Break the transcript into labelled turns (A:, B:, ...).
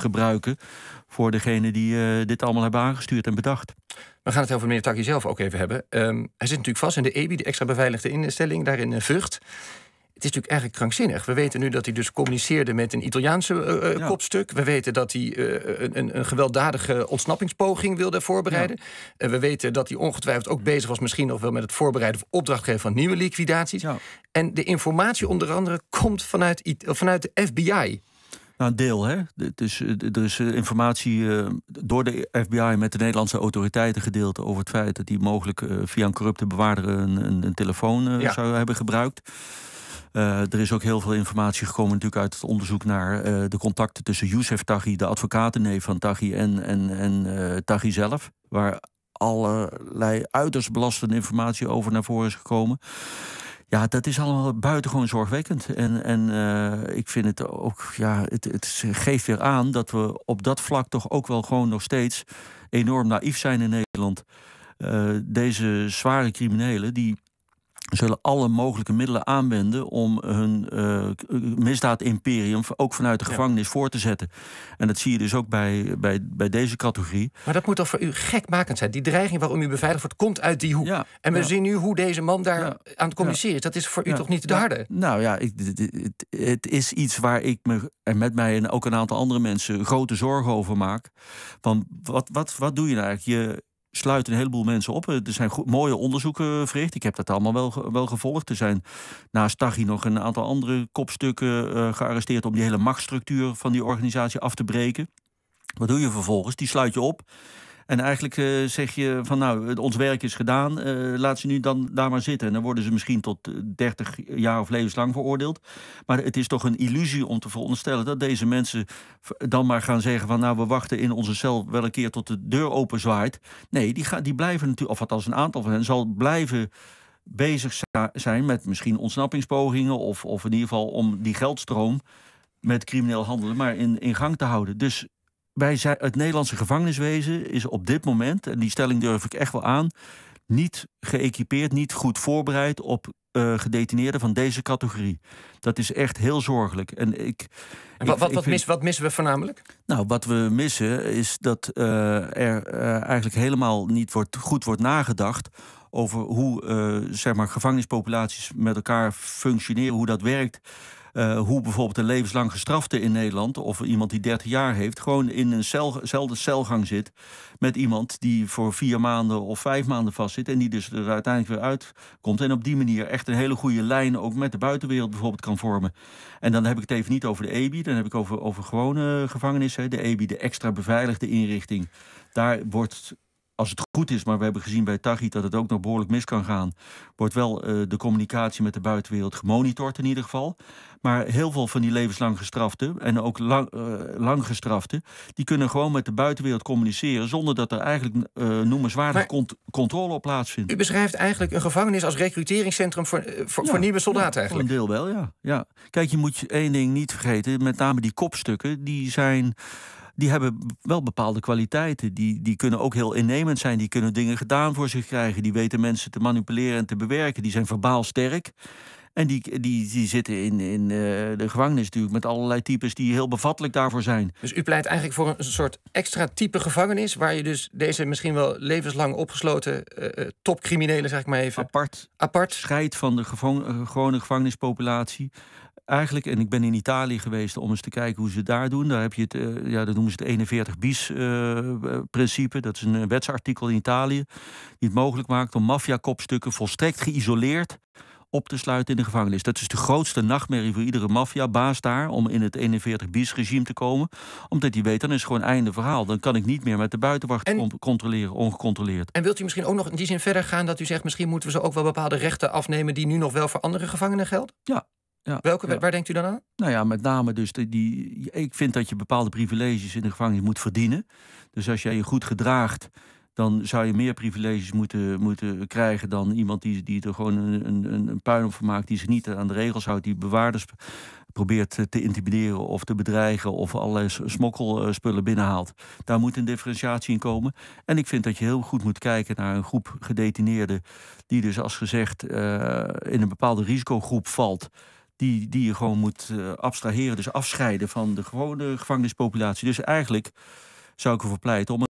A: gebruiken voor degene die eh, dit allemaal hebben aangestuurd en bedacht. We gaan het over meneer Taki zelf ook even hebben. Ehm, hij zit natuurlijk vast in de EBI, de extra beveiligde instelling, daar in eh, Vught. Het is natuurlijk eigenlijk krankzinnig. We weten nu dat hij dus communiceerde met een Italiaanse eh, kopstuk. We weten dat hij een, een, gewelddadige ontsnappingspoging wilde voorbereiden. Ja. we weten dat hij ongetwijfeld ook bezig was, misschien nog wel met het voorbereiden of opdrachtgeven van nieuwe liquidaties. En de informatie onder andere komt vanuit, vanuit de FBI. Nou, een deel, hè? Dus
B: er is eh, informatie eh, door de FBI met de Nederlandse autoriteiten gedeeld over het feit dat die mogelijk via een corrupte bewaarder een, een, een telefoon zou hebben gebruikt. er is ook heel veel informatie gekomen natuurlijk uit het onderzoek naar de contacten tussen Youssef Taghi, de advocatenneef van Taghi en, en, en Taghi zelf. Waar allerlei uiterst belastende informatie over naar voren is gekomen. Ja, dat is allemaal buitengewoon zorgwekkend. En, en eh, ik vind het ook, ja, het, het, geeft weer aan dat we op dat vlak toch ook wel gewoon nog steeds enorm naïef zijn in Nederland. Eh, deze zware criminelen die zullen alle mogelijke middelen aanwenden om hun eh, misdaad-imperium ook vanuit de gevangenis ja. voor te zetten. En dat zie je dus ook bij, bij, bij deze categorie.
A: Maar dat moet toch voor u gekmakend zijn? Die dreiging waarom u beveiligd wordt, komt uit die hoek. en we zien nu hoe deze man daar aan het communiceren is. Dat is voor u toch niet de harde?
B: Nou ja, ik, het, het, is iets waar ik me en met mij en ook een aantal andere mensen grote zorgen over maak. Want wat, wat, wat doe je nou eigenlijk? Je, sluit een heleboel mensen op. Eh, er zijn mooie onderzoeken eh, verricht. Ik heb dat allemaal wel, wel gevolgd. Er zijn naast Taghi nog een aantal andere kopstukken eh, gearresteerd om die hele machtsstructuur van die organisatie af te breken. Wat doe je vervolgens? Die sluit je op. En eigenlijk eh, zeg je van nou, ons werk is gedaan, uh, laat ze nu dan daar maar zitten. En dan worden ze misschien tot 30 eh, jaar of levenslang veroordeeld. Maar het is toch een illusie om te veronderstellen dat deze mensen dan maar gaan zeggen van nou, we wachten in onze cel wel een keer tot de deur open zwaait. Nee, die, gaan die blijven natuurlijk, of als een aantal van hen zal blijven bezig zijn met misschien ontsnappingspogingen of, of in ieder geval om die geldstroom met crimineel handelen maar in, in gang te houden. Dus wij zijn, het Nederlandse gevangeniswezen is op dit moment, en die stelling durf ik echt wel aan, niet geëquipeerd, niet goed voorbereid op uh, gedetineerden van deze categorie. Dat is echt heel zorgelijk. En ik.
A: En wat, wat, missen we voornamelijk?
B: Nou, wat we missen is dat eh, er eh, eigenlijk helemaal niet wordt, goed wordt nagedacht over hoe zeg maar, gevangenispopulaties met elkaar functioneren, hoe dat werkt eh, hoe bijvoorbeeld een levenslang gestrafte in Nederland, of iemand die 30 jaar heeft, gewoon in eenzelfde cel, celgang zit met iemand die voor vier maanden of vijf maanden vastzit. En die dus er uiteindelijk weer uitkomt. En op die manier echt een hele goede lijn ook met de buitenwereld bijvoorbeeld kan vormen. En dan heb ik het even niet over de EBI, dan heb ik over, over gewone gevangenissen. De EBI, de extra beveiligde inrichting. Daar wordt als het goed is, maar we hebben gezien bij Tagit dat het ook nog behoorlijk mis kan gaan, wordt wel eh, de communicatie met de buitenwereld gemonitord in ieder geval. Maar heel veel van die levenslang gestraften en ook lang, uh, lang gestraften, die kunnen gewoon met de buitenwereld communiceren zonder dat er eigenlijk uh, noemenswaardig controle op plaatsvindt. U
A: beschrijft eigenlijk een gevangenis als recruteringscentrum voor, voor, nieuwe soldaten eigenlijk. een deel
B: wel, ja. ja. Kijk, je moet één ding niet vergeten, met name die kopstukken, die zijn die hebben wel bepaalde kwaliteiten. Die, die kunnen ook heel innemend zijn. Die kunnen dingen gedaan voor zich krijgen. Die weten mensen te manipuleren en te bewerken. Die zijn verbaal sterk. En die, die,
A: die zitten in, in eh, de gevangenis natuurlijk met allerlei types die heel bevattelijk daarvoor zijn. Dus u pleit eigenlijk voor een soort extra type gevangenis, waar je dus deze misschien wel levenslang opgesloten eh, eh, topcriminelen, zeg ik maar even. Apart. Apart. Scheid van de gewone gevangenispopulatie
B: eigenlijk, en ik ben in Italië geweest om eens te kijken hoe ze daar doen. Daar heb je het, eh, ja, dat noemen ze het 41 bis eh, principe. Dat is een eh, wetsartikel in Italië die het mogelijk maakt om maffiakopstukken volstrekt geïsoleerd op te sluiten in de gevangenis. Dat is de grootste nachtmerrie voor iedere maffiabaas daar om in het 41 bis regime te komen, omdat die weet dan is gewoon einde verhaal. Dan kan ik niet meer met de buitenwacht controleren, ongecontroleerd.
A: En wilt u misschien ook nog in die zin verder gaan dat u zegt misschien moeten we ze ook wel bepaalde rechten afnemen die nu nog wel voor andere gevangenen geldt? Ja,
B: ja, Welke, Waar denkt u dan aan? Nou ja, met name dus die, Ik vind dat je bepaalde privileges in de gevangenis moet verdienen. Dus als jij je goed gedraagt, dan zou je meer privileges moeten, moeten krijgen dan iemand die, die er gewoon een, een, een puin van maakt, die zich niet aan de regels houdt, die bewaarders probeert te intimideren of te bedreigen of allerlei smokkelspullen binnenhaalt. Daar moet een differentiatie in komen. En ik vind dat je heel goed moet kijken naar een groep gedetineerden die dus als gezegd eh, in een bepaalde risicogroep valt die, die je gewoon moet eh, abstraheren, dus afscheiden van de gewone gevangenispopulatie. Dus eigenlijk zou ik ervoor pleiten om